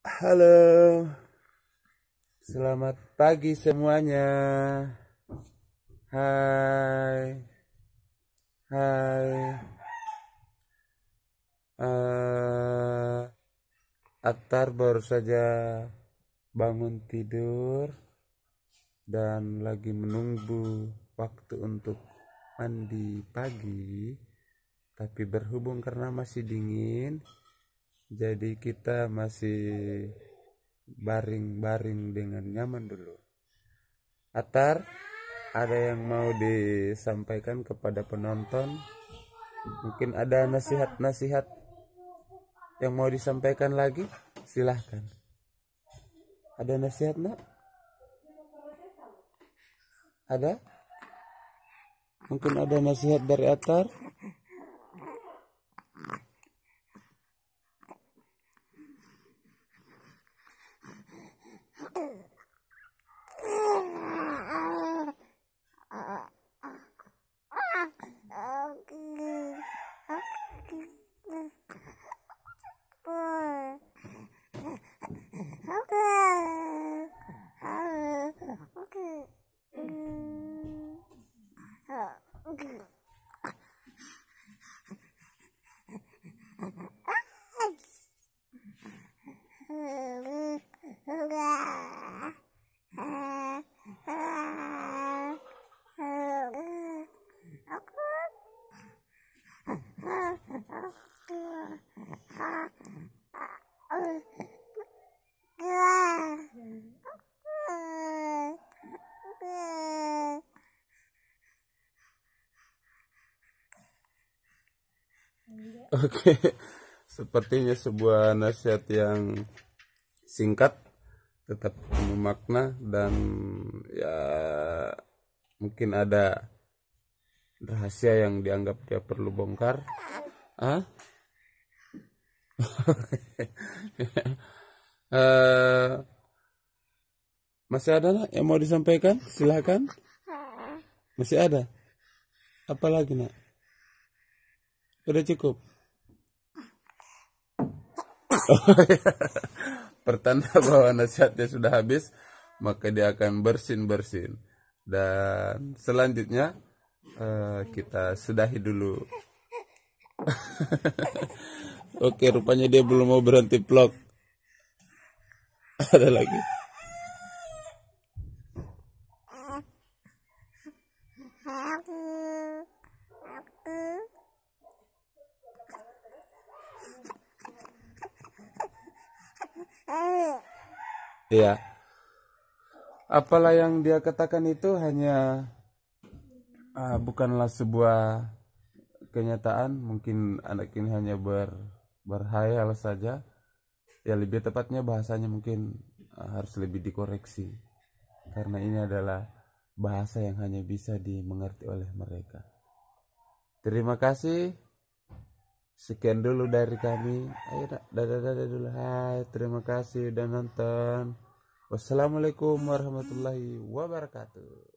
Halo, selamat pagi semuanya. Hai, hai. Uh, atar baru saja bangun tidur dan lagi menunggu waktu untuk mandi pagi, tapi berhubung karena masih dingin, jadi kita masih baring-baring dengan nyaman dulu Atar ada yang mau disampaikan kepada penonton mungkin ada nasihat-nasihat yang mau disampaikan lagi silahkan ada nasihat nak ada mungkin ada nasihat dari Atar Oke, sepertinya sebuah nasihat yang singkat, tetap memakna dan ya mungkin ada rahasia yang dianggap dia perlu bongkar. Ah? uh, masih ada nak yang mau disampaikan? Silahkan. Masih ada? Apa lagi nak? Sudah cukup. Pertanda bahwa nasihatnya sudah habis, maka dia akan bersin-bersin. Dan selanjutnya uh, kita sudahi dulu. Oke, rupanya dia belum mau berhenti vlog. Ada lagi. Iya. Apalah yang dia katakan itu hanya uh, bukanlah sebuah kenyataan. Mungkin anak ini hanya ber berhayal saja ya lebih tepatnya bahasanya mungkin eh, harus lebih dikoreksi karena ini adalah bahasa yang hanya bisa dimengerti oleh mereka. Terima kasih. Sekian dulu dari kami. Ayo dadah dadah dulu. Hai, terima kasih udah nonton. Wassalamualaikum warahmatullahi wabarakatuh.